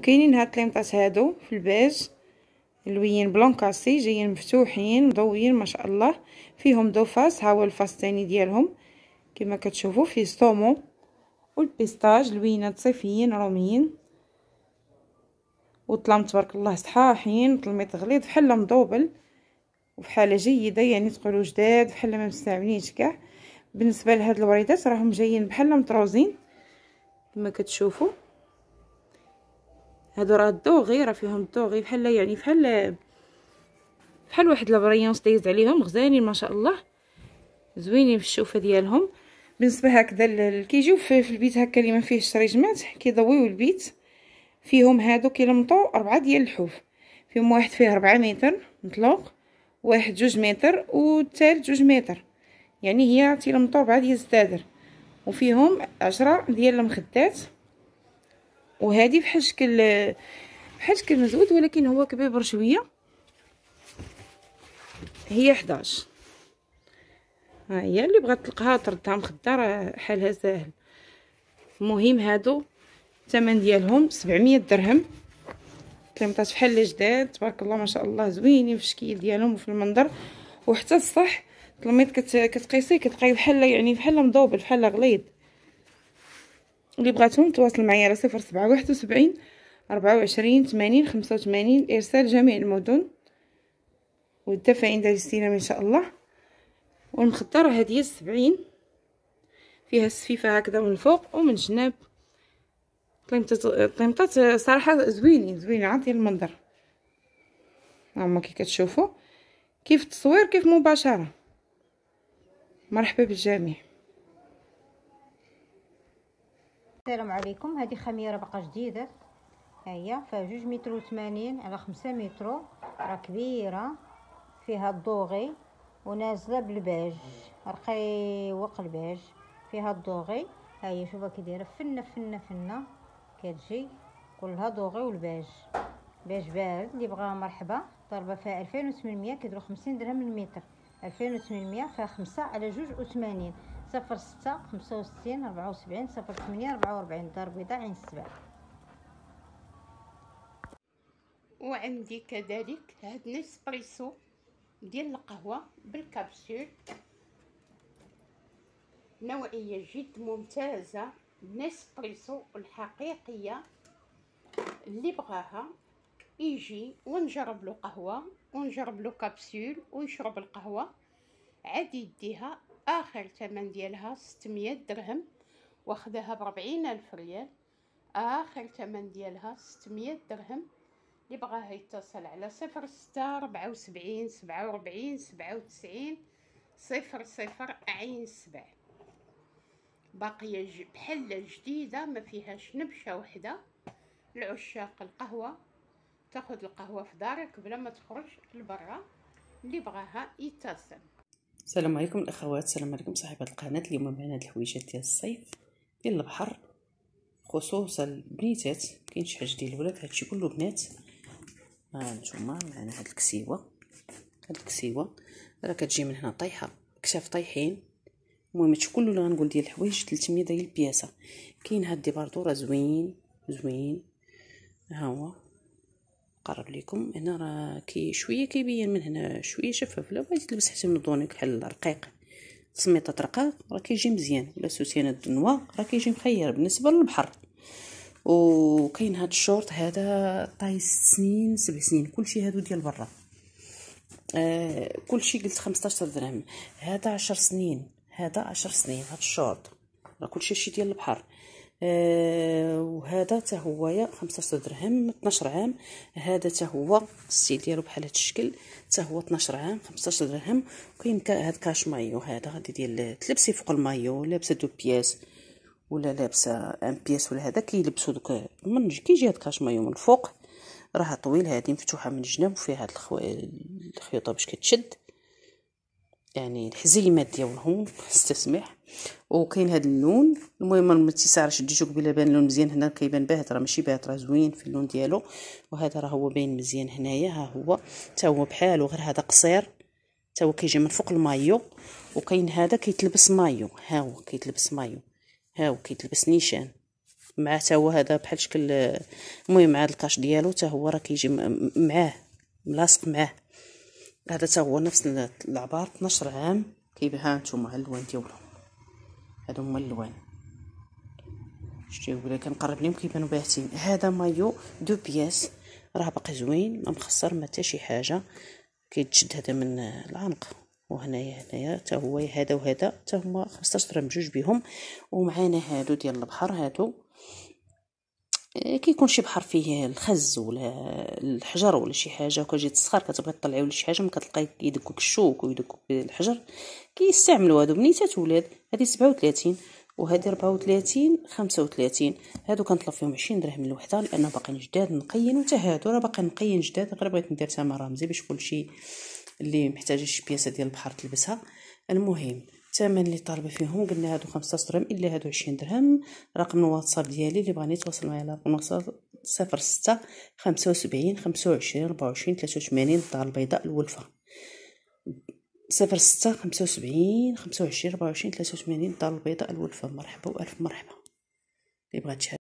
وكاينين هاد ليمطاس هادو في البيج لوين بلونكاسي جايين مفتوحين مضويين ما شاء الله فيهم دو فاس ها هو الفاس الثاني ديالهم كما كتشوفوا فيه سومو والبيستاج لوينات صيفيين روميين وطلام تبارك الله صحاحين طلميط غليظ بحال مضوبل حاله جيده يعني تقولوا جداد بحال ما مستعملينش كاع بالنسبه لهاد الوريدات راهم جايين بحال مطروزين كما كتشوفوا هادو راه الدوغي راه فيهم الدوغي بحال يعني بحال بحال واحد لابريونس دايز عليهم غزالين ما شاء الله زوينين في الشوفه ديالهم بالنسبه هكذا كيجيو في, في البيت هكا اللي ما فيهش شريجمات كيضويو البيت فيهم هادو كيلمطو أربعة ديال الحوف فيهم واحد فيه ربعة متر مطلوق واحد جوج متر والثالث جوج متر يعني هي تيلمطو ربعة ديال الزدادر وفيهم عشرة ديال المخدات وهذه بحال شكل بحال شكل مزود ولكن هو كبيبر شويه هي 11 ها هي اللي بغات تلقاها تردها مخدره راه حالها ساهل المهم هادو الثمن ديالهم 700 درهم كلمطات بحال الجداد تبارك الله ما شاء الله زوينين في الشكل ديالهم وفي المنظر وحتى الصح الطلميط كتقيسيه كتلقايه بحال يعني بحال مضوبل بحال غليظ واللي بغاتهم تواصل معايا على صفر سبعة واحد وسبعين ربعة وعشرين تمانين خمسة وثمانين إرسال جميع المدن والدفع عند الاستلام إن شاء الله والمخطة راه هادية السبعين فيها السفيفة هكذا من الفوق ومن جناب طيمطات صراحة زوينين زوينين عاطية المنظر هما كي كتشوفوا كيف التصوير كيف مباشرة مرحبا بالجميع السلام عليكم هذه خميره بقى جديده ها هي فيها جوج متر وثمانين على خمسة متر راه كبيره فيها الضوغي ونازله بالباج رقيوق الباج فيها الضوغي ها هي شوفها كي دايره فنه فنه فنه كتجي كلها ضوغي والباج باج بارد اللي بغاها مرحبا ضربه فيها ألفين 2800 كيديروا خمسين درهم المتر ألفين وثمنمية فيها خمسة على جوج وثمانين صفر ستة خمسة وستين ربعة وسبعين صفر ثمانية ربعة وربعين دار بيضاء عين السبع وعندي كذلك هاد نسبريسو ديال القهوة بالكابسول نوعية جد ممتازة نسبريسو الحقيقية اللي بغاها يجي ونجرب له قهوه ونجرب له كبسول ونشرب القهوه عاد يديها اخر ثمن ديالها ستمية درهم واخدها بربعين الف ريال اخر ثمن ديالها ستمية درهم اللي بغاها يتصل على صفر ستة ربعة وسبعين سبعة وربعين سبعة وتسعين صفر صفر عين سبع باقية بحلة جديدة ما فيهاش نبشة وحدة لعشاق القهوة تاخذ القهوه في دارك بلا ما تخرج لبرا اللي بغاها يتصل السلام عليكم الاخوات السلام عليكم صاحبات القناه اليوم معنا هاد الحويجات ديال الصيف ديال البحر خصوصا البنيتات كاين شي حاجه ديال الولاد هادشي كله بنات ها آه، نتوما معنا هاد الكسيوه هاد الكسيوه راه كتجي من هنا طايحه كشاف طايحين المهم هادشي كله اللي غنقول ديال الحوايج 300 ديال البياسه كاين هاد دي باردو راه زوين زوين ها هو نقرر لكم هنا راه كي شويه كيبين من هنا شويه شفاف لو بغيتي تلبس حتى من الضوني بحال رقيق سميطه رقاق راه كيجي مزيان ولا سوسيانه الدنوا راه كيجي مخير بالنسبه للبحر وكاين هاد الشورت هذا طاي ست سنين سبع سنين كلشي هادو ديال برا آه كلشي قلت 15 درهم هذا 10 سنين هذا 10 سنين هاد الشورت راه كلشي شي ديال البحر آه، وهذا حتى هو 15 درهم 12 عام هذا حتى هو السي ديالو بحال هذا الشكل حتى هو 12 عام 15 درهم كاين هذا كاش مايو هذا غادي ديال تلبسي فوق المايو لابسه دو بياس ولا لابسه ان بياس ولا هذا كيلبسوا دوك من كيجي هذا كاش مايو من فوق راه طويل هذه مفتوحه من الجناب وفيها هاد الخيوطه باش كتشد يعني الحزي الماديه والهون استسمح وكاين هذا اللون المهم ما تيسعرش ديجو قبيله بان اللون مزيان هنا كيبان باهت راه ماشي باهت راه زوين في اللون ديالو وهذا راه هو باين مزيان هنايا ها هو حتى هو بحالو غير هذا قصير حتى هو كيجي من فوق المايو وكاين هذا كيتلبس مايو ها هو كيتلبس مايو ها هو كيتلبس نيشان مع حتى هو هذا بحال شكل المهم مع الكاش ديالو حتى هو راه كيجي معاه ملاصق معاه هذا تا هو نفس العبار 12 عام كيبها نتوما اللوان ديالهم هادو هما اللوان شتي ولا كنقرب ليهم كيبانو باهتين هذا مايو دو بياس راه باقي زوين ما مخسر ما حتى شي حاجه كيتشد هذا من العنق وهنايا هنايا حتى هو هذا وهذا حتى هما 15 درهم بجوج بهم ومعانا هادو ديال البحر هادو آه، كيكون شي بحر فيه الخز ولا الحجر ولا شي حاجه وكتجي تسخر كتبغي تطلعي ولا شي حاجه ما كتلقاي يدكوك الشوك ويدكوك الحجر كيستعملوا هادو بنيتات ولاد هادي 37 وهادي 34 35 هادو كنطلب فيهم 20 درهم الوحده لانه باقيين جداد نقيين وتا هادو راه باقي نقيين جداد غير بغيت ندير تما رمزي باش كلشي اللي محتاجه شي بياسه ديال البحر تلبسها المهم الثمن اللي طالبه فيهم قلنا هادو 15 درهم الا هادو 20 درهم رقم الواتساب ديالي اللي بغاني يتواصل معايا على رقم الواتساب 06 75 25 24 83 الدار البيضاء الولفه 06 75 25 24 83 الدار البيضاء الولفه مرحبا و الف مرحبا اللي بغات